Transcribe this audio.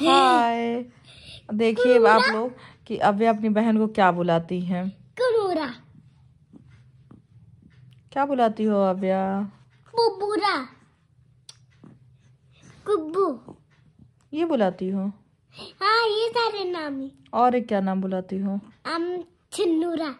हाय देखिए आप लोग कि अव्या अपनी बहन को क्या बुलाती है करोरा क्या बुलाती हो अव्या ये बुलाती हो हाँ ये सारे नाम और एक क्या नाम बुलाती हो छिन्नूरा